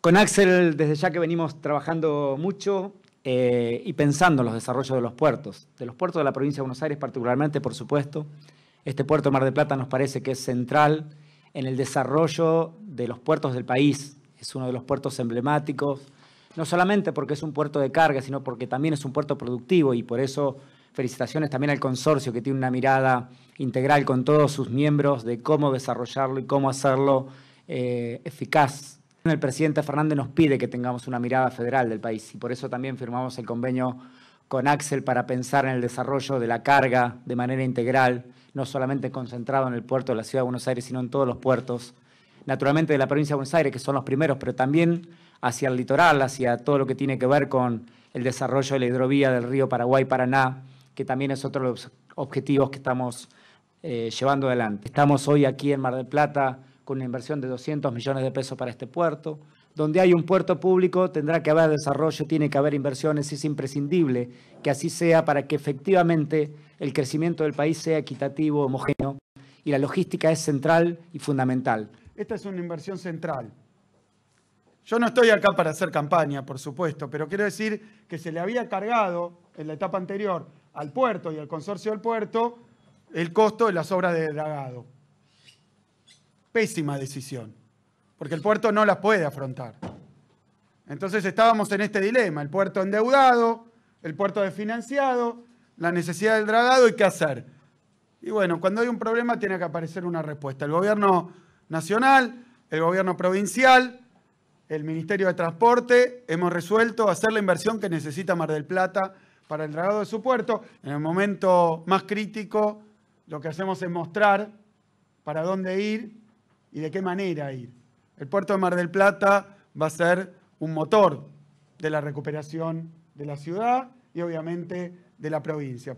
Con Axel, desde ya que venimos trabajando mucho eh, y pensando en los desarrollos de los puertos, de los puertos de la provincia de Buenos Aires particularmente, por supuesto. Este puerto Mar de Plata nos parece que es central en el desarrollo de los puertos del país. Es uno de los puertos emblemáticos, no solamente porque es un puerto de carga, sino porque también es un puerto productivo y por eso felicitaciones también al consorcio que tiene una mirada integral con todos sus miembros de cómo desarrollarlo y cómo hacerlo eh, eficaz el presidente Fernández nos pide que tengamos una mirada federal del país y por eso también firmamos el convenio con Axel para pensar en el desarrollo de la carga de manera integral, no solamente concentrado en el puerto de la Ciudad de Buenos Aires, sino en todos los puertos, naturalmente de la provincia de Buenos Aires, que son los primeros, pero también hacia el litoral, hacia todo lo que tiene que ver con el desarrollo de la hidrovía del río Paraguay-Paraná, que también es otro de los objetivos que estamos eh, llevando adelante. Estamos hoy aquí en Mar del Plata con una inversión de 200 millones de pesos para este puerto. Donde hay un puerto público tendrá que haber desarrollo, tiene que haber inversiones, es imprescindible que así sea para que efectivamente el crecimiento del país sea equitativo, homogéneo y la logística es central y fundamental. Esta es una inversión central. Yo no estoy acá para hacer campaña, por supuesto, pero quiero decir que se le había cargado en la etapa anterior al puerto y al consorcio del puerto el costo de las obras de dragado pésima decisión, porque el puerto no la puede afrontar. Entonces estábamos en este dilema, el puerto endeudado, el puerto desfinanciado, la necesidad del dragado y qué hacer. Y bueno, cuando hay un problema tiene que aparecer una respuesta. El gobierno nacional, el gobierno provincial, el Ministerio de Transporte, hemos resuelto hacer la inversión que necesita Mar del Plata para el dragado de su puerto. En el momento más crítico, lo que hacemos es mostrar para dónde ir y de qué manera ir. El puerto de Mar del Plata va a ser un motor de la recuperación de la ciudad y obviamente de la provincia.